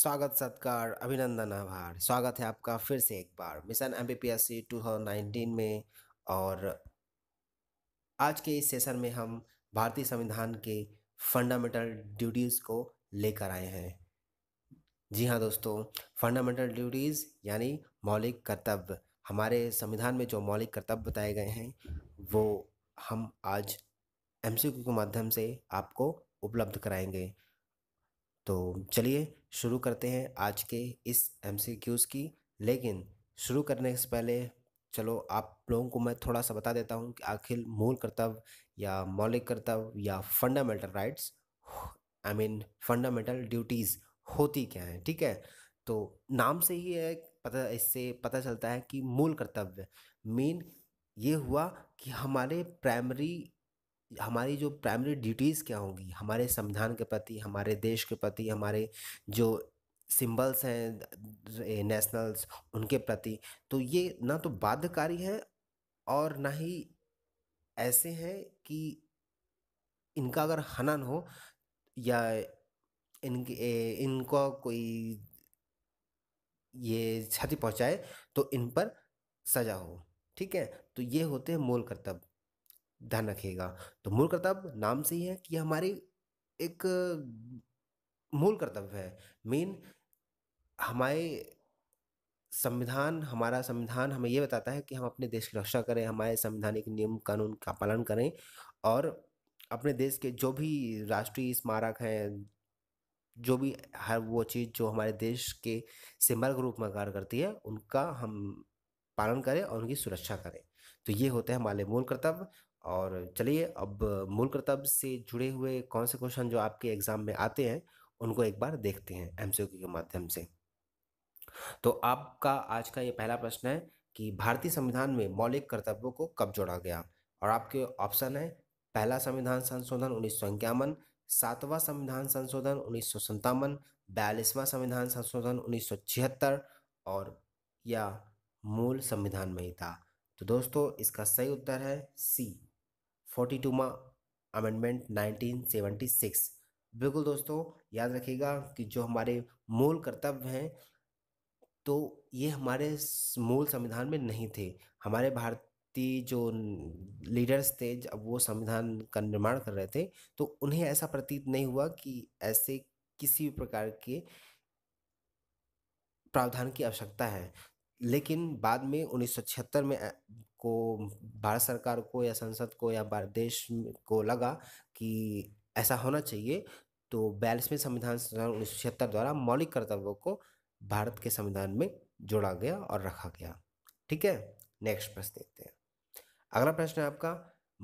स्वागत सत्कार अभिनंदन आभार स्वागत है आपका फिर से एक बार mission M B P S C two thousand nineteen में और आज के इस सेशन में हम भारतीय संविधान के फंडामेंटल ड्यूटीज़ को लेकर आए हैं जी हाँ दोस्तों फंडामेंटल ड्यूटीज़ यानी मौलिक कर्तव्य हमारे संविधान में जो मौलिक कर्तव्य बताए गए हैं वो हम आज एम के माध्यम से आपको उपलब्ध कराएंगे तो चलिए शुरू करते हैं आज के इस एम की लेकिन शुरू करने से पहले चलो आप लोगों को मैं थोड़ा सा बता देता हूँ कि आखिर मूल कर्तव्य या मौलिक कर्तव्य या fundamental rights I mean fundamental duties होती क्या हैं ठीक है तो नाम से ही है पता इससे पता चलता है कि मूल कर्तव्य मेन ये हुआ कि हमारे प्राइमरी हमारी जो प्राइमरी ड्यूटीज़ क्या होंगी हमारे संविधान के प्रति हमारे देश के प्रति हमारे जो सिंबल्स हैं नेशनल्स उनके प्रति तो ये ना तो बाध्यकारी हैं और ना ही ऐसे हैं कि इनका अगर हनन हो या इन इनका कोई ये क्षति पहुंचाए तो इन पर सजा हो ठीक है तो ये होते हैं मूल कर्तव्य ध्यान रखिएगा तो मूल कर्तव्य नाम से ही है कि हमारी एक मूल कर्तव्य है मेन हमारे संविधान हमारा संविधान हमें ये बताता है कि हम अपने देश की रक्षा करें हमारे संवैधानिक नियम कानून का पालन करें और अपने देश के जो भी राष्ट्रीय स्मारक हैं जो भी हर वो चीज़ जो हमारे देश के सिंबल के रूप में कार्य करती है उनका हम पालन करें और उनकी सुरक्षा करें तो ये होते हैं हमारे मूल कर्तव्य और चलिए अब मूल कर्तव्य से जुड़े हुए कौन से क्वेश्चन जो आपके एग्जाम में आते हैं उनको एक बार देखते हैं एमसीक्यू के माध्यम से तो आपका आज का ये पहला प्रश्न है कि भारतीय संविधान में मौलिक कर्तव्यों को कब जोड़ा गया और आपके ऑप्शन है पहला संविधान संशोधन उन्नीस सौ सातवां संविधान संशोधन उन्नीस सौ संतावन बयालीसवां संविधान संशोधन उन्नीस सौ छिहत्तर और या मूल संविधान में ही था तो दोस्तों इसका सही उत्तर है सी फोर्टी टू मा अमेंडमेंट नाइनटीन सेवेंटी सिक्स बिल्कुल दोस्तों याद रखिएगा कि जो हमारे मूल कर्तव्य हैं तो ये हमारे मूल संविधान में नहीं थे हमारे भारतीय जो लीडर्स थे जब वो संविधान का निर्माण कर रहे थे तो उन्हें ऐसा प्रतीत नहीं हुआ कि ऐसे किसी भी प्रकार के प्रावधान की आवश्यकता है लेकिन बाद में 1976 में को भारत सरकार को या संसद को या देश को लगा कि ऐसा होना चाहिए तो बयालीसवें संविधान संशोधन उन्नीस सौ छिहत्तर द्वारा मौलिक कर्तव्यों को भारत के संविधान में जोड़ा गया और रखा गया ठीक है नेक्स्ट प्रश्न देखते हैं अगला प्रश्न है आपका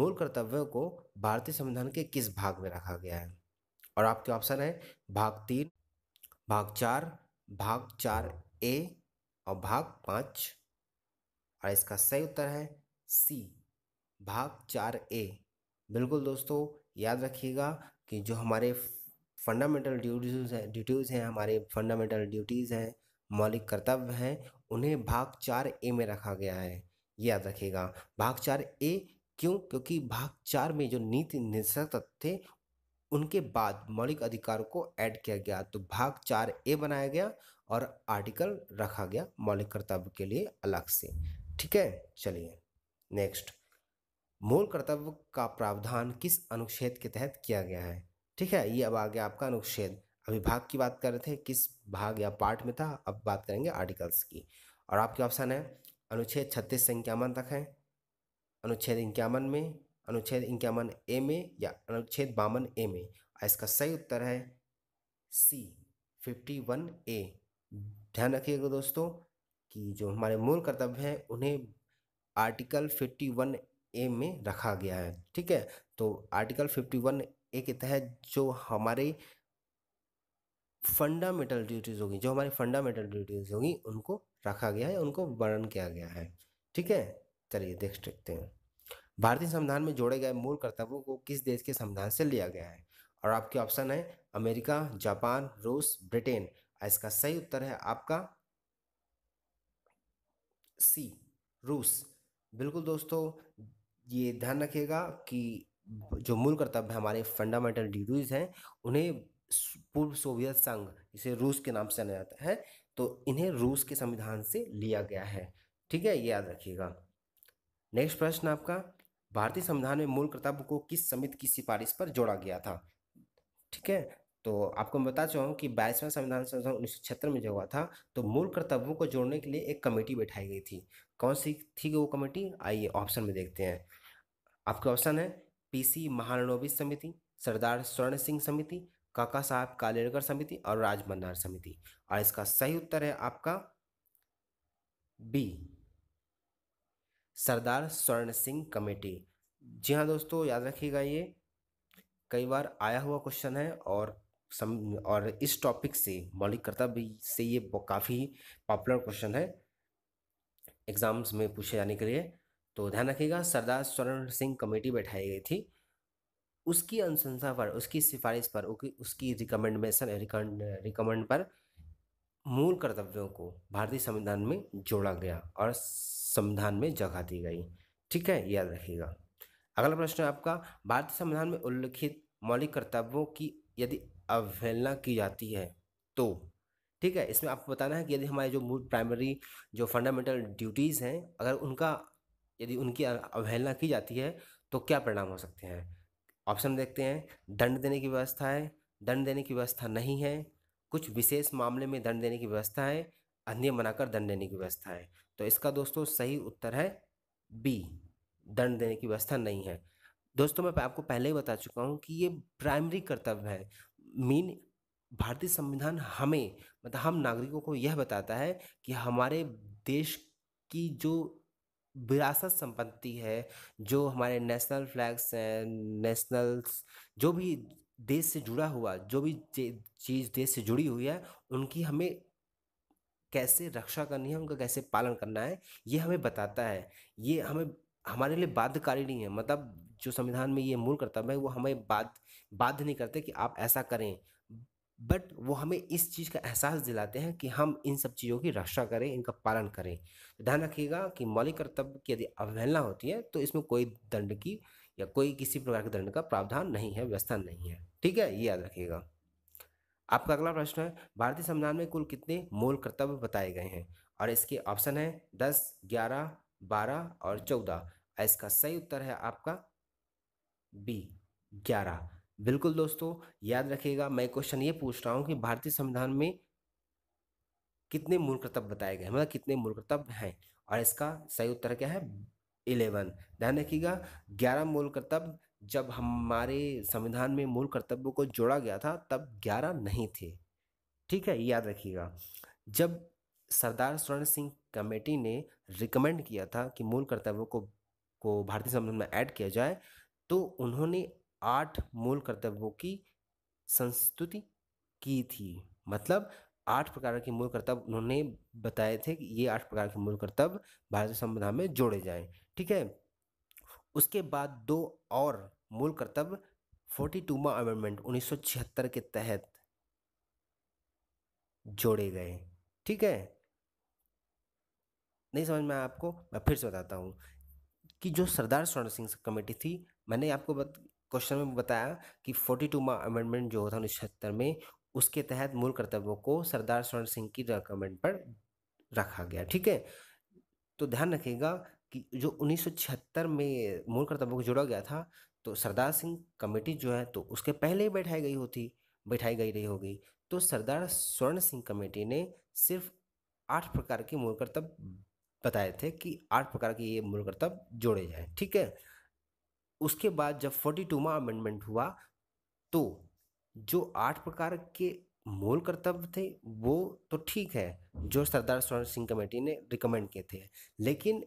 मूल कर्तव्यों को भारतीय संविधान के किस भाग में रखा गया है और आपके ऑप्शन है भाग तीन भाग चार भाग चार ए और भाग पाँच और इसका सही उत्तर है सी भाग चार ए बिल्कुल दोस्तों याद रखिएगा कि जो हमारे फंडामेंटल ड्यूटीज़ हैं ड्यूटीज़ हैं हमारे फंडामेंटल ड्यूटीज़ हैं मौलिक कर्तव्य हैं उन्हें भाग चार ए में रखा गया है याद रखिएगा भाग चार ए क्यों क्योंकि भाग चार में जो नीति निर्देशक थे उनके बाद मौलिक अधिकार को ऐड किया गया तो भाग चार ए बनाया गया और आर्टिकल रखा गया मौलिक कर्तव्य के लिए अलग से ठीक है चलिए नेक्स्ट मूल कर्तव्य का प्रावधान किस अनुच्छेद के तहत किया गया है ठीक है ये अब आ गया आपका अनुच्छेद अभी भाग की बात कर रहे थे किस भाग या पार्ट में था अब बात करेंगे आर्टिकल्स की और आपके ऑप्शन है अनुच्छेद छत्तीस से इक्यावन तक है अनुच्छेद इक्यावन में अनुच्छेद इक्यावन ए में या अनुच्छेद बावन ए में इसका सही उत्तर है सी फिफ्टी वन ए ध्यान रखिएगा दोस्तों कि जो हमारे मूल कर्तव्य हैं उन्हें आर्टिकल 51 ए में रखा गया है ठीक है तो आर्टिकल 51 ए के तहत जो हमारे फंडामेंटल ड्यूटीज़ होगी जो हमारी फंडामेंटल ड्यूटीज़ होगी उनको रखा गया है उनको वर्णन किया गया है ठीक है चलिए देख सकते हैं भारतीय संविधान में जोड़े गए मूल कर्तव्यों को किस देश के संविधान से लिया गया है और आपके ऑप्शन है अमेरिका जापान रूस ब्रिटेन इसका सही उत्तर है आपका सी रूस बिल्कुल दोस्तों ये ध्यान रखिएगा कि जो मूल कर्तव्य हमारे फंडामेंटल ड्यूटीज़ हैं उन्हें पूर्व सोवियत संघ इसे रूस के नाम से जाना जाता है तो इन्हें रूस के संविधान से लिया गया है ठीक है ये याद रखिएगा नेक्स्ट प्रश्न आपका भारतीय संविधान में मूल कर्तव्य को किस समिति की सिफारिश पर जोड़ा गया था ठीक है तो आपको मैं बता चाहूँ कि बाईसवें संविधान संशोधन उन्नीस में जो हुआ था तो मूल कर्तव्यों को जोड़ने के लिए एक कमेटी बैठाई गई थी कौन सी थी वो कमेटी आइए ऑप्शन में देखते हैं आपके ऑप्शन है पीसी महानोबी समिति सरदार स्वर्ण सिंह समिति काका साहब कालेरकर समिति और राजमंदार समिति और इसका सही उत्तर है आपका बी सरदार स्वर्ण सिंह कमेटी जी हाँ दोस्तों याद रखिएगा ये कई बार आया हुआ क्वेश्चन है और सम और इस टॉपिक से मौलिक कर्तव्य से ये काफ़ी पॉपुलर क्वेश्चन है एग्ज़ाम्स में पूछे जाने के लिए तो ध्यान रखिएगा सरदार स्वर्ण सिंह कमेटी बैठाई गई थी उसकी अनुशंसा पर उसकी सिफारिश पर उसकी रिकमेंडेशन रिकमेंड रिकमेंड पर मूल कर्तव्यों को भारतीय संविधान में जोड़ा गया और संविधान में जगह दी गई ठीक है याद रखिएगा अगला प्रश्न आपका भारतीय संविधान में उल्लिखित मौलिक कर्तव्यों की यदि अवहेलना की जाती है तो ठीक है इसमें आपको बताना है कि यदि हमारे जो मूल प्राइमरी जो फंडामेंटल ड्यूटीज़ हैं अगर उनका यदि उनकी अवहेलना की जाती है तो क्या परिणाम हो सकते हैं ऑप्शन देखते हैं दंड देने की व्यवस्था है दंड देने की व्यवस्था नहीं है कुछ विशेष मामले में दंड देने की व्यवस्था है अन्य मनाकर दंड देने की व्यवस्था है तो इसका दोस्तों सही उत्तर है बी दंड देने की व्यवस्था नहीं है दोस्तों मैं आपको पहले ही बता चुका हूँ कि ये प्राइमरी कर्तव्य है मीन भारतीय संविधान हमें मतलब हम नागरिकों को यह बताता है कि हमारे देश की जो विरासत संपत्ति है जो हमारे नेशनल फ्लैग्स हैं नेशनल्स जो भी देश से जुड़ा हुआ जो भी चीज़ देश से जुड़ी हुई है उनकी हमें कैसे रक्षा करनी है उनका कैसे पालन करना है ये हमें बताता है ये हमें हमारे लिए बाध्यकारी नहीं है मतलब जो संविधान में ये मूल कर्तव्य है वो हमें बाध बाध्य नहीं करते कि आप ऐसा करें बट वो हमें इस चीज़ का एहसास दिलाते हैं कि हम इन सब चीज़ों की रक्षा करें इनका पालन करें तो ध्यान रखिएगा कि मौलिक कर्तव्य की यदि अवहेलना होती है तो इसमें कोई दंड की या कोई किसी प्रकार के दंड का प्रावधान नहीं है व्यवस्था नहीं है ठीक है ये याद रखिएगा आपका अगला प्रश्न है भारतीय संविधान में कुल कितने मूल कर्तव्य बताए गए हैं और इसके ऑप्शन है दस ग्यारह बारह और चौदह इसका सही उत्तर है आपका बी ग्यारह बिल्कुल दोस्तों याद रखिएगा मैं क्वेश्चन ये पूछ रहा हूँ कि भारतीय संविधान में कितने मूल कर्तव्य बताए गए मतलब कितने मूल कर्तव्य हैं और इसका सही उत्तर क्या है इलेवन ध्यान रखिएगा ग्यारह मूल कर्तव्य जब हमारे संविधान में मूल कर्तव्यों को जोड़ा गया था तब ग्यारह नहीं थे ठीक है याद रखिएगा जब सरदार स्वर्ण सिंह कमेटी ने रिकमेंड किया था कि मूल कर्तव्यों को को भारतीय संविधान में ऐड किया जाए तो उन्होंने आठ मूल कर्तव्यों की संस्तुति की थी मतलब आठ प्रकार के मूल कर्तव्य उन्होंने बताए थे कि ये आठ प्रकार के मूल कर्तव्य भारतीय संविधान में जोड़े जाएं ठीक है उसके बाद दो और मूल कर्तव्य फोर्टी टूमा अमेंडमेंट उन्नीस के तहत जोड़े गए ठीक है नहीं समझ में आपको मैं फिर से बताता हूँ कि जो सरदार स्वर्ण सिंह कमेटी थी मैंने आपको क्वेश्चन में बताया कि फोर्टी टू अमेंडमेंट जो होता उन्नीस सौ में उसके तहत मूल कर्तव्यों को सरदार स्वर्ण सिंह की रिकमेंड पर रखा गया ठीक है तो ध्यान रखिएगा कि जो उन्नीस में मूल कर्तव्यों को जोड़ा गया था तो सरदार सिंह कमेटी जो है तो उसके पहले ही बैठाई गई होती बैठाई गई रही होगी तो सरदार स्वर्ण सिंह कमेटी ने सिर्फ आठ प्रकार के मूल कर्तव्य बताए थे कि आठ प्रकार के ये मूल कर्तव्य जोड़े जाए ठीक है उसके बाद जब फोर्टी टूवा अमेंडमेंट हुआ तो जो आठ प्रकार के मूल कर्तव्य थे वो तो ठीक है जो सरदार स्वर्ण सिंह कमेटी ने रिकमेंड किए थे लेकिन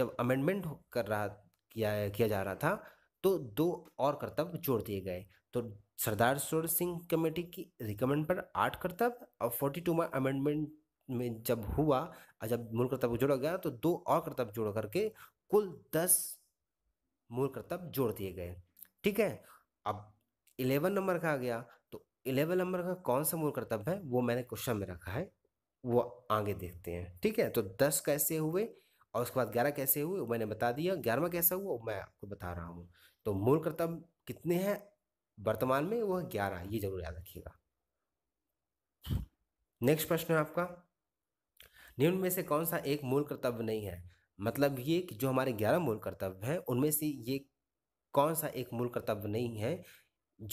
जब अमेंडमेंट कर रहा किया किया जा रहा था तो दो और कर्तव्य जोड़ दिए गए तो सरदार स्वर्ण सिंह कमेटी की रिकमेंड पर आठ कर्तव्य और फोर्टी टू में अमेंडमेंट में जब हुआ जब मूल कर्तव्य जोड़ा गया तो दो और कर्तव्य जोड़ करके कुल दस मूल कर्तव्य जोड़ दिए गए ठीक है अब इलेवन नंबर का आ गया तो इलेवन नंबर का कौन सा मूल कर्तव्य है वो मैंने क्वेश्चन में रखा है वो आगे देखते हैं ठीक है तो दस कैसे हुए और उसके बाद ग्यारह कैसे हुए मैंने बता दिया ग्यारहवा कैसा हुआ मैं आपको बता रहा हूँ तो मूल कर्तव्य कितने हैं वर्तमान में वह ग्यारह ये जरूर याद रखिएगा नेक्स्ट प्रश्न है आपका निम्न में से कौन सा एक मूल कर्तव्य नहीं है मतलब ये कि जो हमारे ग्यारह मूल कर्तव्य हैं उनमें से ये कौन सा एक मूल कर्तव्य नहीं है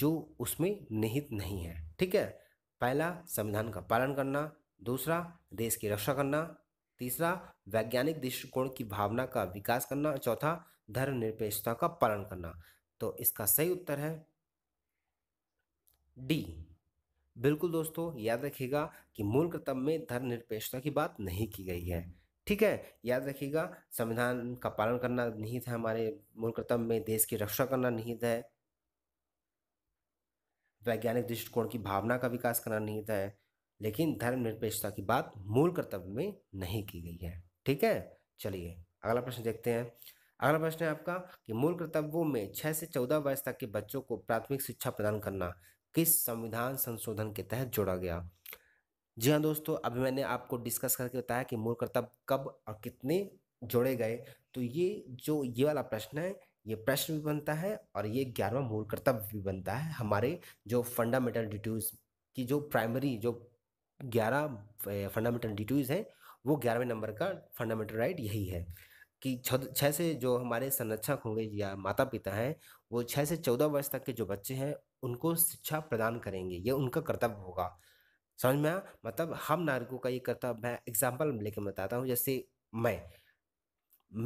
जो उसमें निहित नहीं है ठीक है पहला संविधान का पालन करना दूसरा देश की रक्षा करना तीसरा वैज्ञानिक दृष्टिकोण की भावना का विकास करना चौथा धर्मनिरपेक्षता का पालन करना तो इसका सही उत्तर है डी बिल्कुल दोस्तों याद रखिएगा कि मूल कर्तव्य में धर्म निरपेक्षता की बात नहीं की गई है ठीक है याद रखिएगा संविधान का पालन करना निहित है हमारे मूल कर्तव्य में देश की रक्षा करना निहित है वैज्ञानिक दृष्टिकोण की भावना का विकास करना निहित है लेकिन धर्म निरपेक्षता की बात मूल कर्तव्य में नहीं की गई है ठीक है चलिए अगला प्रश्न देखते हैं अगला प्रश्न है आपका कि मूल कर्तव्यों में छः से चौदह वर्ष तक के बच्चों को प्राथमिक शिक्षा प्रदान करना किस संविधान संशोधन के तहत जोड़ा गया जी हाँ दोस्तों अभी मैंने आपको डिस्कस करके बताया कि मूल कर्तव्य कब और कितने जोड़े गए तो ये जो ये वाला प्रश्न है ये प्रश्न भी बनता है और ये ग्यारहवा मूल कर्तव्य भी बनता है हमारे जो फंडामेंटल ड्यूटीज़ की जो प्राइमरी जो ग्यारह फंडामेंटल ड्यूटीज़ हैं वो ग्यारहवें नंबर का फंडामेंटल राइट यही है कि छः से जो हमारे संरक्षक होंगे या माता पिता हैं वो छः से चौदह वर्ष तक के जो बच्चे हैं उनको शिक्षा प्रदान करेंगे ये उनका कर्तव्य होगा समझ में मतलब हम नागरिकों का ये कर्तव्य है एग्जाम्पल लेकर बताता हूँ जैसे मैं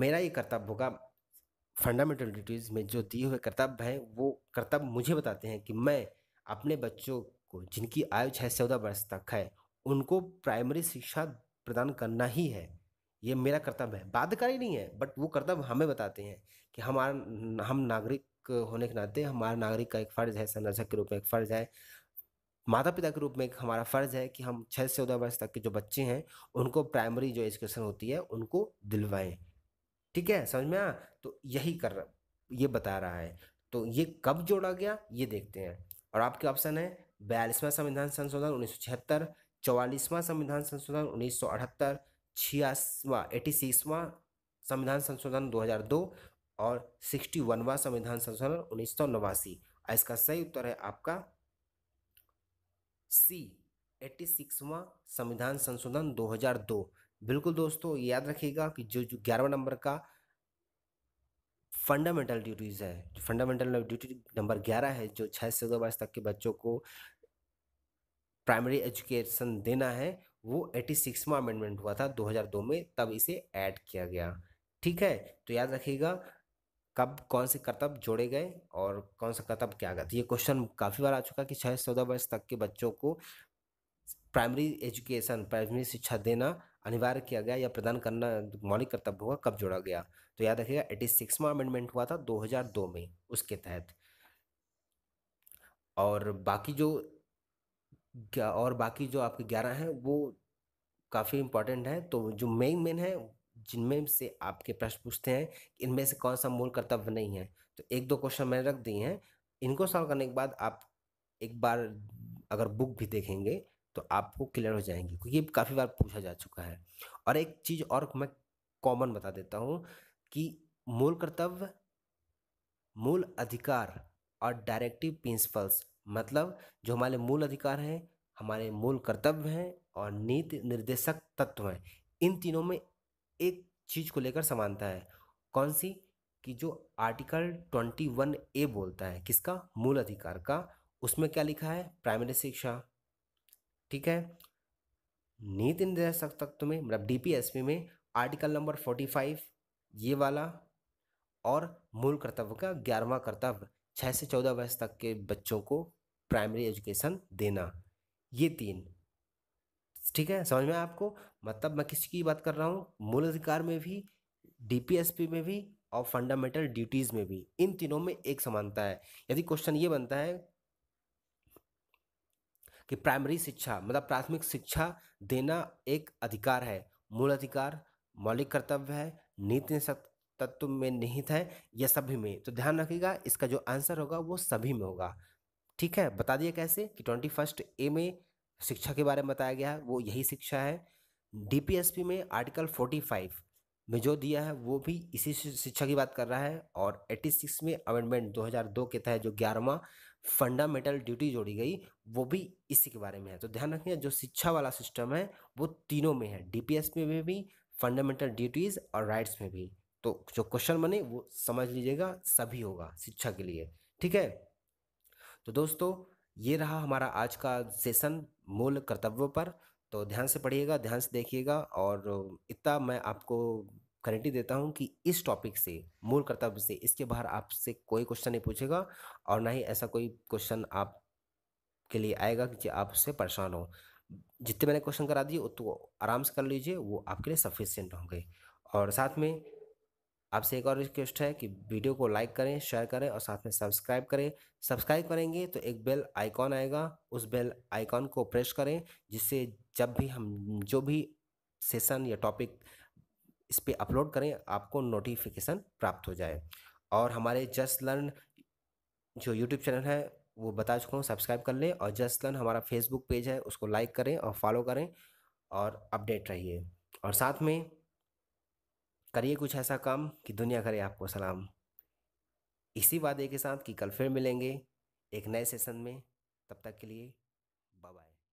मेरा ये कर्तव्य होगा फंडामेंटल ड्यूटीज़ में जो दिए हुए कर्तव्य हैं वो कर्तव्य मुझे बताते हैं कि मैं अपने बच्चों को जिनकी आयु छः चौदह वर्ष तक है उनको प्राइमरी शिक्षा प्रदान करना ही है ये मेरा कर्तव्य है बाध्यकारी नहीं है बट वो कर्तव्य हमें बताते हैं कि हमारा हम नागरिक होने के नाते हमारा नागरिक का एक फ़र्ज़ है संरक्षक के रूप में एक फ़र्ज़ है माता पिता के रूप में एक हमारा फ़र्ज़ है कि हम छः से चौदह वर्ष तक के जो बच्चे हैं उनको प्राइमरी जो एजुकेशन होती है उनको दिलवाएं ठीक है समझ में आ तो यही कर ये बता रहा है तो ये कब जोड़ा गया ये देखते हैं और आपके ऑप्शन है बयालीसवां संविधान संशोधन उन्नीस सौ छिहत्तर चौवालीसवां संविधान संशोधन उन्नीस सौ अठहत्तर छियासवां एटी सिक्सवां संविधान संशोधन 2002 और सिक्सटी वनवा संविधान संशोधन उन्नीस सौ नवासी इसका सही उत्तर है आपका सी एट्टी सिक्सवा संविधान संशोधन 2002 बिल्कुल दोस्तों याद रखिएगा कि जो जो ग्यारहवा नंबर का फंडामेंटल ड्यूटीज़ है जो फंडामेंटल ड्यूटी नंबर ग्यारह है जो छः से दो वर्ष तक के बच्चों को प्राइमरी एजुकेशन देना है वो एट्टी सिक्सवा अमेंडमेंट हुआ था 2002 में तब इसे ऐड किया गया ठीक है तो याद रखिएगा कब कौन से कर्तव्य जोड़े गए और कौन सा कर्तव्य क्या गए तो ये क्वेश्चन काफ़ी बार आ चुका है कि छः चौदह वर्ष तक के बच्चों को प्राइमरी एजुकेशन प्राइमरी शिक्षा देना अनिवार्य किया गया या प्रदान करना मौलिक कर्तव्य होगा कब जोड़ा गया तो याद रखिएगा एटी सिक्सवा अमेंडमेंट हुआ था 2002 में उसके तहत और बाकी जो और बाकी जो आपके ग्यारह हैं वो काफ़ी इम्पोर्टेंट है तो जो मेन मेन है जिनमें से आपके प्रश्न पूछते हैं कि इनमें से कौन सा मूल कर्तव्य नहीं है तो एक दो क्वेश्चन मैंने रख दिए हैं इनको सॉल्व करने के बाद आप एक बार अगर बुक भी देखेंगे तो आपको क्लियर हो जाएंगे क्योंकि ये काफ़ी बार पूछा जा चुका है और एक चीज़ और मैं कॉमन बता देता हूँ कि मूल कर्तव्य मूल अधिकार और डायरेक्टिव प्रिंसिपल्स मतलब जो हमारे मूल अधिकार हैं हमारे मूल कर्तव्य हैं और नीति निर्देशक तत्व हैं इन तीनों में एक चीज़ को लेकर समानता है कौन सी कि जो आर्टिकल ट्वेंटी वन ए बोलता है किसका मूल अधिकार का उसमें क्या लिखा है प्राइमरी शिक्षा ठीक है नीति निर्देशक तत्व में मतलब डीपीएसपी में आर्टिकल नंबर फोर्टी फाइव ये वाला और मूल कर्तव्य का ग्यारहवा कर्तव्य छः से चौदह वर्ष तक के बच्चों को प्राइमरी एजुकेशन देना ये तीन ठीक है समझ में आपको मतलब मैं किसी की बात कर रहा हूँ मूल अधिकार में भी डीपीएसपी में भी और फंडामेंटल ड्यूटीज में भी इन तीनों में एक समानता है यदि क्वेश्चन ये बनता है कि प्राइमरी शिक्षा मतलब प्राथमिक शिक्षा देना एक अधिकार है मूल अधिकार मौलिक कर्तव्य है नीति तत्व में निहित है या सभी में तो ध्यान रखिएगा इसका जो आंसर होगा वो सभी में होगा ठीक है बता दिया कैसे कि ट्वेंटी फर्स्ट ए में शिक्षा के बारे में बताया गया है वो यही शिक्षा है डीपीएसपी में आर्टिकल 45 में जो दिया है वो भी इसी शिक्षा की बात कर रहा है और 86 में अमेंडमेंट 2002 के तहत जो ग्यारहवा फंडामेंटल ड्यूटी जोड़ी गई वो भी इसी के बारे में है तो ध्यान रखिए जो शिक्षा वाला सिस्टम है वो तीनों में है डीपीएसपी में भी फंडामेंटल ड्यूटीज़ और राइट्स में भी तो जो क्वेश्चन बने वो समझ लीजिएगा सभी होगा शिक्षा के लिए ठीक है तो दोस्तों ये रहा हमारा आज का सेशन मूल कर्तव्यों पर तो ध्यान से पढ़िएगा ध्यान से देखिएगा और इतना मैं आपको गारंटी देता हूँ कि इस टॉपिक से मूल कर्तव्य से इसके बाहर आपसे कोई क्वेश्चन नहीं पूछेगा और ना ही ऐसा कोई क्वेश्चन आप के लिए आएगा कि आप उससे परेशान हो जितने मैंने क्वेश्चन करा दिए उतने आराम से कर लीजिए वो आपके लिए सफिशियंट होंगे और साथ में आपसे एक और रिक्वेस्ट है कि वीडियो को लाइक करें शेयर करें और साथ में सब्सक्राइब करें सब्सक्राइब करेंगे तो एक बेल आइकॉन आएगा उस बेल आइकॉन को प्रेस करें जिससे जब भी हम जो भी सेशन या टॉपिक इस पर अपलोड करें आपको नोटिफिकेशन प्राप्त हो जाए और हमारे जस्ट लर्न जो यूट्यूब चैनल है वो बता चुका हूँ सब्सक्राइब कर लें और जस्ट लर्न हमारा फेसबुक पेज है उसको लाइक करें और फॉलो करें और अपडेट रहिए और साथ में करिए कुछ ऐसा काम कि दुनिया करे आपको सलाम इसी वादे के साथ कि कल फिर मिलेंगे एक नए सेशन में तब तक के लिए